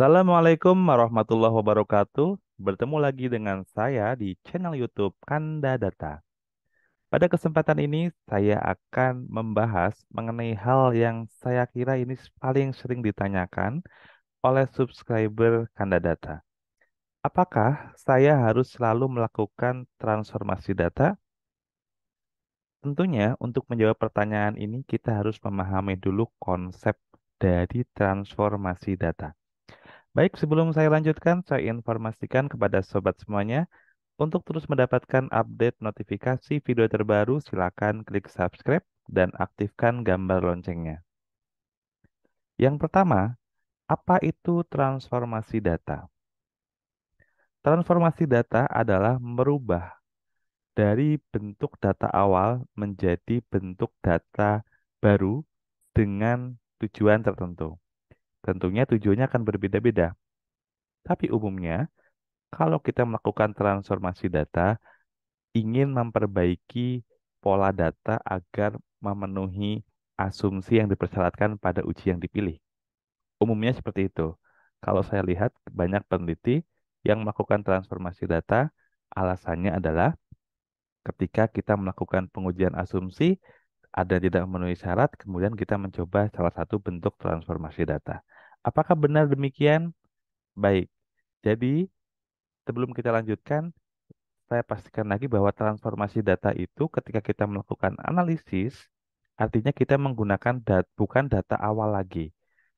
Assalamualaikum warahmatullahi wabarakatuh. Bertemu lagi dengan saya di channel YouTube Kanda Data. Pada kesempatan ini, saya akan membahas mengenai hal yang saya kira ini paling sering ditanyakan oleh subscriber Kanda Data. Apakah saya harus selalu melakukan transformasi data? Tentunya, untuk menjawab pertanyaan ini, kita harus memahami dulu konsep dari transformasi data. Baik, sebelum saya lanjutkan, saya informasikan kepada sobat semuanya, untuk terus mendapatkan update notifikasi video terbaru, silakan klik subscribe dan aktifkan gambar loncengnya. Yang pertama, apa itu transformasi data? Transformasi data adalah merubah dari bentuk data awal menjadi bentuk data baru dengan tujuan tertentu. Tentunya tujuannya akan berbeda-beda. Tapi umumnya, kalau kita melakukan transformasi data, ingin memperbaiki pola data agar memenuhi asumsi yang dipersyaratkan pada uji yang dipilih. Umumnya seperti itu. Kalau saya lihat banyak peneliti yang melakukan transformasi data, alasannya adalah ketika kita melakukan pengujian asumsi, ada yang tidak memenuhi syarat, kemudian kita mencoba salah satu bentuk transformasi data. Apakah benar demikian? Baik. Jadi, sebelum kita lanjutkan, saya pastikan lagi bahwa transformasi data itu ketika kita melakukan analisis, artinya kita menggunakan dat bukan data awal lagi.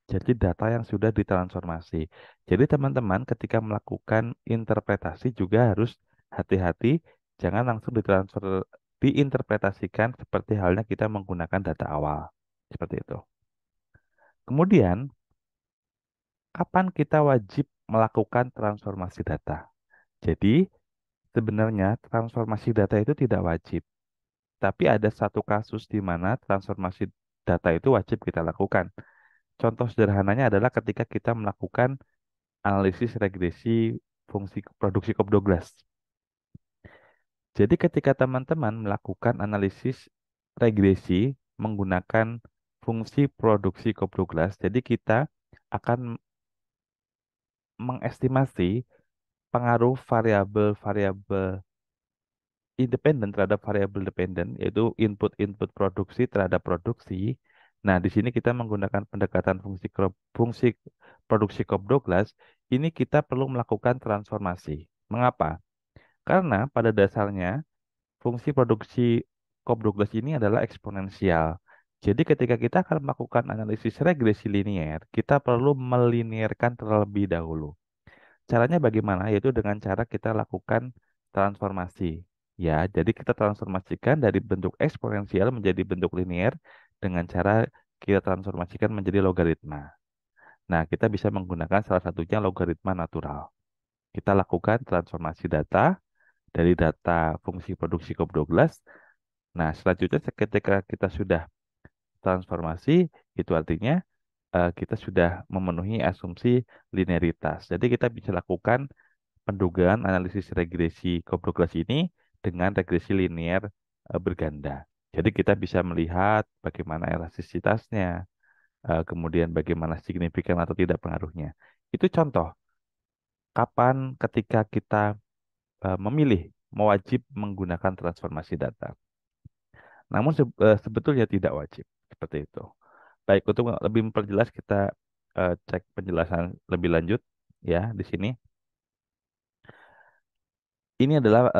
Jadi data yang sudah ditransformasi. Jadi teman-teman ketika melakukan interpretasi juga harus hati-hati, jangan langsung ditransfer diinterpretasikan seperti halnya kita menggunakan data awal. Seperti itu. Kemudian, kapan kita wajib melakukan transformasi data? Jadi, sebenarnya transformasi data itu tidak wajib. Tapi ada satu kasus di mana transformasi data itu wajib kita lakukan. Contoh sederhananya adalah ketika kita melakukan analisis regresi fungsi produksi Cobb Douglas. Jadi ketika teman-teman melakukan analisis regresi menggunakan fungsi produksi Cobb-Douglas, jadi kita akan mengestimasi pengaruh variabel-variabel independen terhadap variabel dependen, yaitu input-input produksi terhadap produksi. Nah, di sini kita menggunakan pendekatan fungsi fungsi produksi Cobb-Douglas, ini kita perlu melakukan transformasi. Mengapa? Karena pada dasarnya fungsi produksi Cobb Douglas ini adalah eksponensial. Jadi ketika kita akan melakukan analisis regresi linier, kita perlu melinierkan terlebih dahulu. Caranya bagaimana? Yaitu dengan cara kita lakukan transformasi. Ya, jadi kita transformasikan dari bentuk eksponensial menjadi bentuk linier dengan cara kita transformasikan menjadi logaritma. Nah, kita bisa menggunakan salah satunya logaritma natural. Kita lakukan transformasi data dari data fungsi produksi COP12. Nah, selanjutnya ketika kita sudah transformasi, itu artinya uh, kita sudah memenuhi asumsi linearitas. Jadi kita bisa lakukan pendugaan analisis regresi COP12 ini dengan regresi linear uh, eh, berganda. Jadi kita bisa melihat bagaimana elastisitasnya, eh, kemudian bagaimana signifikan atau tidak pengaruhnya. Itu contoh. Kapan ketika kita Eh, memilih mewajib menggunakan transformasi data. Namun eh, sebetulnya tidak wajib seperti itu. Baik untuk lebih memperjelas kita eh, cek penjelasan lebih lanjut ya di sini. Ini adalah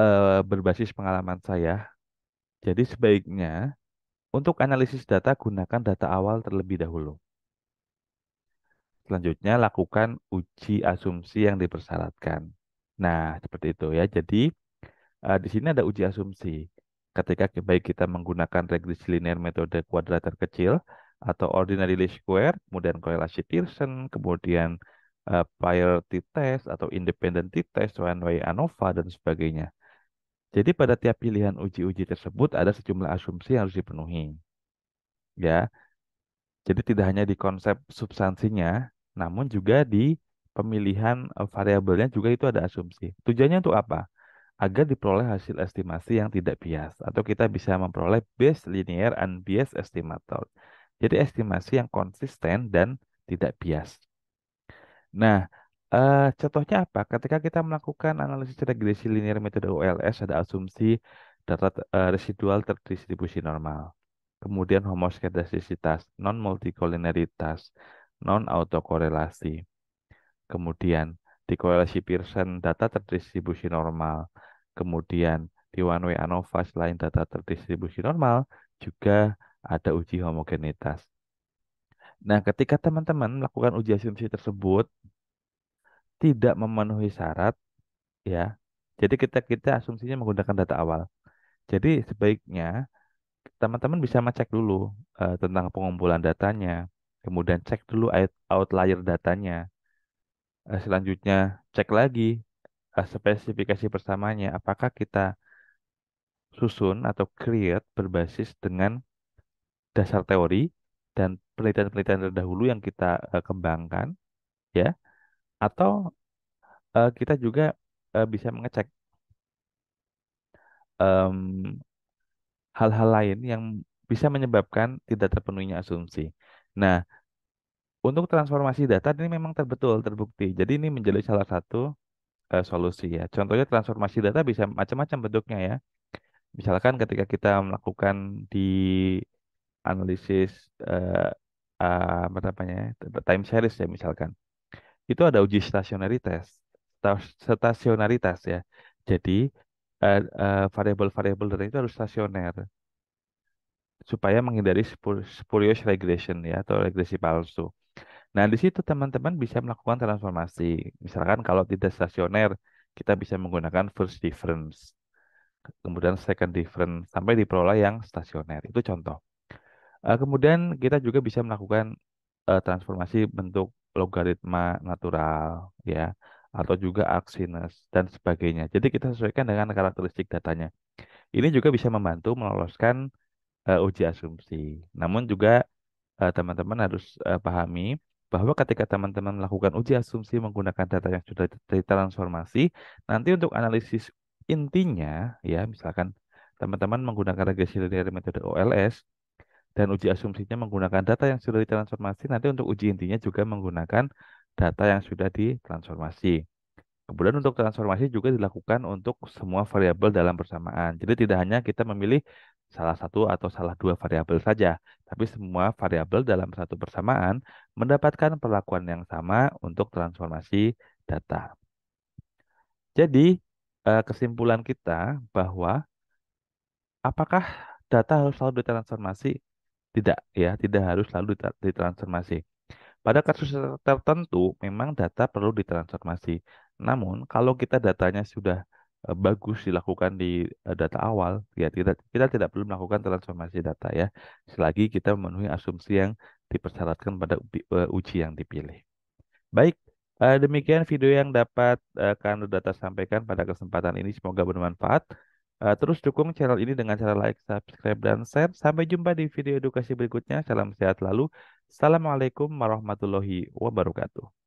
berbasis pengalaman saya. Jadi sebaiknya untuk analisis data gunakan data awal terlebih dahulu. Selanjutnya lakukan uji asumsi yang dipersyaratkan. Nah, seperti itu ya. Jadi uh, di sini ada uji asumsi. Ketika baik kita menggunakan regresi linear metode kuadrat terkecil atau ordinary least square, kemudian korelasi Pearson, kemudian uh, priority test atau independent test, one way ANOVA dan sebagainya. Jadi pada tiap pilihan uji-uji tersebut ada sejumlah asumsi yang harus dipenuhi. Ya. Jadi tidak hanya di konsep substansinya, namun juga di pemilihan eh, variabelnya juga itu ada asumsi. Tujuannya untuk apa? Agar diperoleh hasil estimasi yang tidak bias atau kita bisa memperoleh bias linear and bias estimator. Jadi estimasi yang konsisten dan tidak bias. Nah, Uh, contohnya apa? Ketika kita melakukan analisis regresi linear metode OLS ada asumsi data uh, residual terdistribusi normal. Kemudian homoskedastisitas, non multicollinearitas non-autokorelasi kemudian di korelasi Pearson data terdistribusi normal, kemudian di one way ANOVA selain data terdistribusi normal juga ada uji homogenitas. Nah, ketika teman-teman melakukan uji asumsi tersebut tidak memenuhi syarat ya. Jadi kita kita asumsinya menggunakan data awal. Jadi sebaiknya teman-teman bisa mengecek dulu uh, tentang pengumpulan datanya, kemudian cek dulu outlier datanya, Eh, selanjutnya cek lagi eh, spesifikasi pertamanya apakah kita susun atau create berbasis dengan dasar teori dan penelitian-penelitian terdahulu yang kita uh, kembangkan ya atau uh, kita juga uh, bisa mengecek hal hal-hal lain yang bisa menyebabkan tidak terpenuhinya asumsi. Nah, untuk transformasi data ini memang terbetul terbukti. Jadi ini menjadi salah satu uh, solusi ya. Contohnya transformasi data bisa macam-macam bentuknya ya. Misalkan ketika kita melakukan di analisis uh, uh, apa namanya time series ya misalkan, itu ada uji stasionaritas, stasionaritas ya. Jadi variabel-variabel uh, uh, variable itu harus stasioner supaya menghindari spurious regression ya atau regresi palsu. Nah, di situ teman-teman bisa melakukan transformasi. Misalkan kalau tidak stasioner, kita bisa menggunakan first difference. Kemudian second difference, sampai diperoleh yang stasioner. Itu contoh. Eh, kemudian kita juga bisa melakukan eh, transformasi bentuk logaritma natural, ya, atau juga arcsinus, dan sebagainya. Jadi kita sesuaikan dengan karakteristik datanya. Ini juga bisa membantu meloloskan eh, uji asumsi. Namun juga teman-teman harus pahami bahwa ketika teman-teman melakukan uji asumsi menggunakan data yang sudah ditransformasi, nanti untuk analisis intinya, ya misalkan teman-teman menggunakan regresi linear metode OLS, dan uji asumsinya menggunakan data yang sudah ditransformasi, nanti untuk uji intinya juga menggunakan data yang sudah ditransformasi. Kemudian untuk transformasi juga dilakukan untuk semua variabel dalam persamaan. Jadi tidak hanya kita memilih salah satu atau salah dua variabel saja, tapi semua variabel dalam satu persamaan mendapatkan perlakuan yang sama untuk transformasi data. Jadi, eh, kesimpulan kita bahwa apakah data harus selalu ditransformasi? Tidak, ya, tidak harus selalu ditransformasi. Pada kasus tertentu, memang data perlu ditransformasi. Namun, kalau kita datanya sudah Eh, bagus dilakukan di eh, data awal, ya kita kita tidak perlu melakukan transformasi data ya, selagi kita memenuhi asumsi yang dipersyaratkan pada eh, uji yang dipilih. Baik, demikian video yang dapat Kando Data sampaikan pada kesempatan ini semoga bermanfaat. Terus dukung channel ini dengan cara like, subscribe, dan share. Sampai jumpa di video edukasi berikutnya. Salam sehat selalu. Assalamualaikum warahmatullahi wabarakatuh.